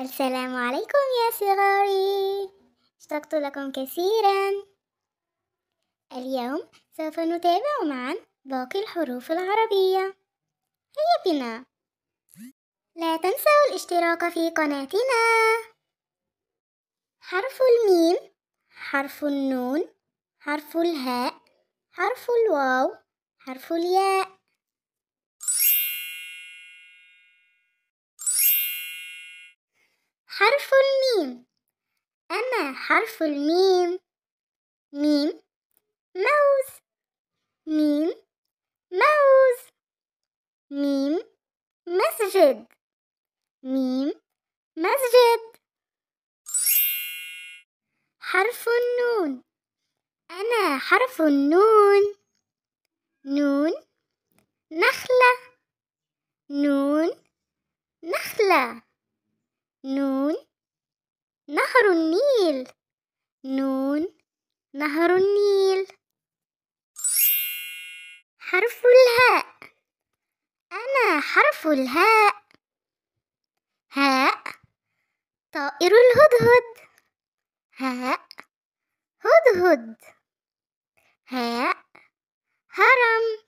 السلام عليكم يا صغاري اشتقت لكم كثيرا اليوم سوف نتابع معا باقي الحروف العربية هيا بنا لا تنسوا الاشتراك في قناتنا حرف الميم حرف النون حرف الهاء حرف الواو حرف الياء حرف الميم أنا حرف الميم ميم موز ميم موز ميم مسجد ميم مسجد حرف النون أنا حرف النون نون نخلة نون نخلة نون نهر النيل نون نهر النيل حرف الهاء أنا حرف الهاء هاء طائر الهدهد هاء هدهد هاء هرم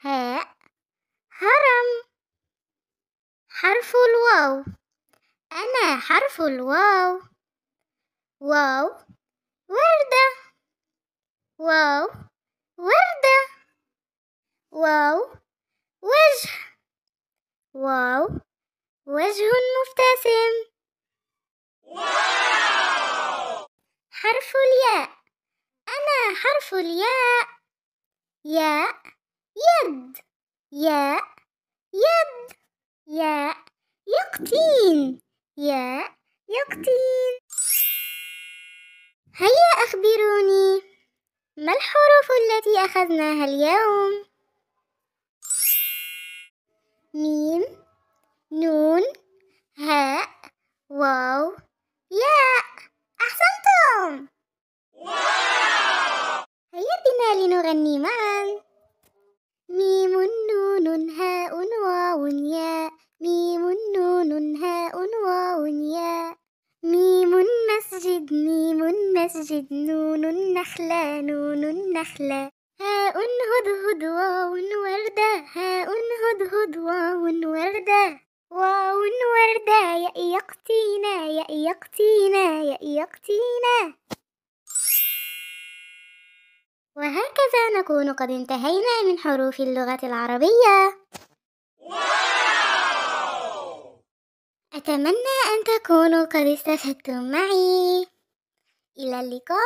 هاء هرم حرف الواو أنا حرف الواو واو وردة واو وردة واو وجه واو وجه مبتسم حرف الياء أنا حرف الياء ياء يد ياء يد ياء يقطين يا يقطين هيا أخبروني ما الحروف التي أخذناها اليوم؟ ميم نون هاء واو ياء أحسنتم هيا بنا لنغني معا ميم نون هاء واو ياء ميم نون المسجد نون النخلة نون النخلة هاء هدهد واو وردة هاء هدهد واو وردة واو وردة يأيقتينا يأيقتينا يأيقتينا وهكذا نكون قد انتهينا من حروف اللغة العربية أتمنى أن تكونوا قد استفدتم معي Ilaliko.